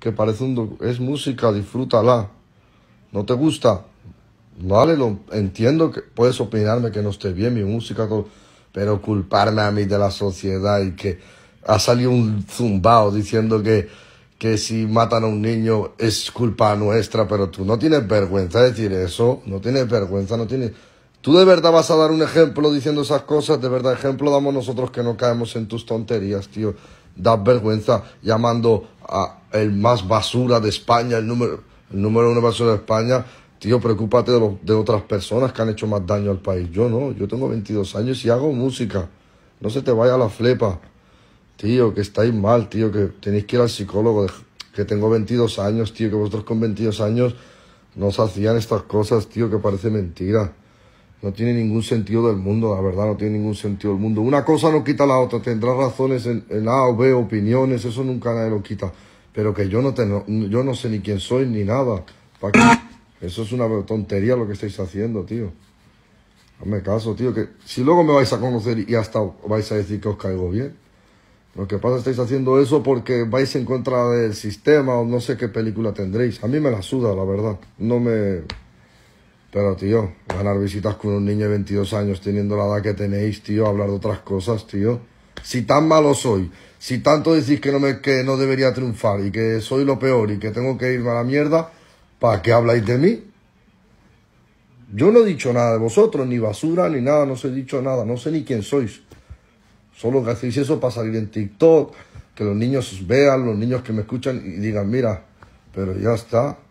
que parece un es música, disfrútala. ¿No te gusta? Vale, lo entiendo que puedes opinarme que no esté bien mi música, pero culparme a mí de la sociedad y que ha salido un zumbao diciendo que, que si matan a un niño es culpa nuestra, pero tú no tienes vergüenza de decir eso, no tienes vergüenza, no tienes... ¿Tú de verdad vas a dar un ejemplo diciendo esas cosas? De verdad, ejemplo damos nosotros que no caemos en tus tonterías, tío. Das vergüenza llamando a, el más basura de España, el número, el número uno basura de España. Tío, preocúpate de, de otras personas que han hecho más daño al país. Yo no, yo tengo 22 años y hago música. No se te vaya la flepa. Tío, que estáis mal, tío, que tenéis que ir al psicólogo, que tengo 22 años, tío, que vosotros con 22 años nos hacían estas cosas, tío, que parece mentira. No tiene ningún sentido del mundo, la verdad, no tiene ningún sentido del mundo. Una cosa no quita la otra, tendrás razones en, en A o B, opiniones, eso nunca nadie lo quita pero que yo no, tengo, yo no sé ni quién soy ni nada. Eso es una tontería lo que estáis haciendo, tío. Hazme caso, tío, que si luego me vais a conocer y hasta vais a decir que os caigo bien. Lo que pasa es que estáis haciendo eso porque vais en contra del sistema o no sé qué película tendréis. A mí me la suda, la verdad. No me... Pero, tío, ganar visitas con un niño de 22 años teniendo la edad que tenéis, tío, hablar de otras cosas, tío si tan malo soy, si tanto decís que no, me, que no debería triunfar y que soy lo peor y que tengo que irme a la mierda, ¿para qué habláis de mí? Yo no he dicho nada de vosotros, ni basura, ni nada, no os he dicho nada, no sé ni quién sois. Solo que hacéis eso para salir en TikTok, que los niños vean, los niños que me escuchan y digan, mira, pero ya está,